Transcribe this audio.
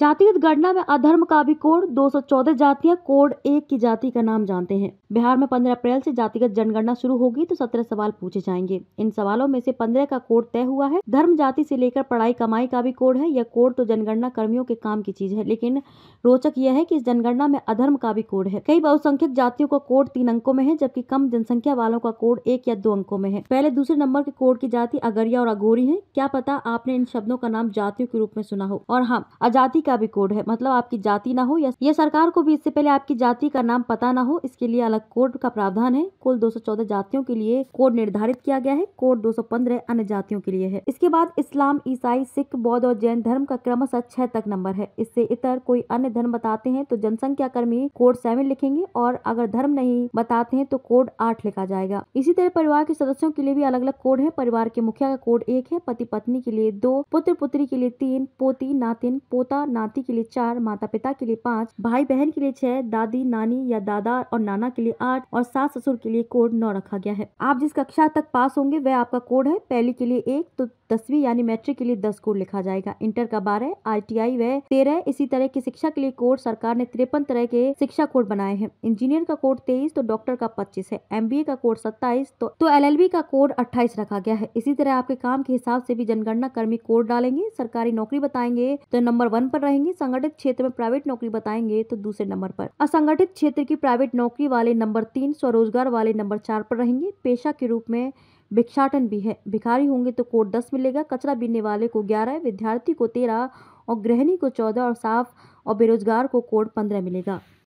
जातिगत गणना में अधर्म का भी कोड 214 जातियां कोड एक की जाति का नाम जानते हैं बिहार में 15 अप्रैल से जातिगत जनगणना शुरू होगी तो 17 सवाल पूछे जाएंगे इन सवालों में से 15 का कोड तय हुआ है धर्म जाति से लेकर पढ़ाई कमाई का भी कोड है यह कोड तो जनगणना कर्मियों के काम की चीज है लेकिन रोचक यह है की इस जनगणना में अधर्म का भी कोड है कई बहुसंख्यक जातियों का कोड तीन अंकों में है जबकि कम जनसंख्या वालों का कोड एक या दो अंकों में है पहले दूसरे नंबर के कोड की जाति अगरिया और अगोरी है क्या पता आपने इन शब्दों का नाम जातियों के रूप में सुना हो और हाँ अजाति का भी कोड है मतलब आपकी जाति ना हो या ये सरकार को भी इससे पहले आपकी जाति का नाम पता ना हो इसके लिए अलग कोड का प्रावधान है कुल 214 जातियों के लिए कोड निर्धारित किया गया है कोड 215 अन्य जातियों के लिए है इसके बाद इस्लाम ईसाई सिख बौद्ध और जैन धर्म का क्रमशः छह तक नंबर है इससे इतर कोई अन्य धर्म बताते हैं तो जनसंख्या कर्मी कोड सेवन लिखेंगे और अगर धर्म नहीं बताते हैं तो कोड आठ लिखा जाएगा इसी तरह परिवार के सदस्यों के लिए भी अलग अलग कोड है परिवार के मुखिया का कोड एक है पति पत्नी के लिए दो पुत्र पुत्री के लिए तीन पोती नातिन पोता नाती के लिए चार माता पिता के लिए पाँच भाई बहन के लिए छह दादी नानी या दादा और नाना के लिए आठ और सास ससुर के लिए कोड नौ रखा गया है आप जिस कक्षा तक पास होंगे वह आपका कोड है पहली के लिए एक तो दसवीं यानी मैट्रिक के लिए दस कोड लिखा जाएगा इंटर का बारह आई टी आई वह तेरह इसी तरह की शिक्षा के लिए कोड सरकार ने तिरपन तरह के शिक्षा कोड बनाए हैं इंजीनियर का कोड तेईस तो डॉक्टर का पच्चीस है एम का कोड सत्ताईस तो, तो एलएलबी का कोड अट्ठाईस रखा गया है इसी तरह आपके काम के हिसाब से भी जनगणना कर्मी कोड डालेंगे सरकारी नौकरी बताएंगे तो नंबर वन पर रहेंगी संगठित क्षेत्र में प्राइवेट नौकरी बताएंगे तो दूसरे नंबर पर असंगठित क्षेत्र की प्राइवेट नौकरी वाले नंबर तीन स्वरोजगार वाले नंबर चार पर रहेंगे पेशा के रूप में भिक्षाटन भी है भिखारी होंगे तो कोर्ट दस मिलेगा कचरा बीनने वाले को ग्यारह विद्यार्थी को तेरह और गृहिणी को चौदह और साफ और बेरोजगार को कोर्ट पंद्रह मिलेगा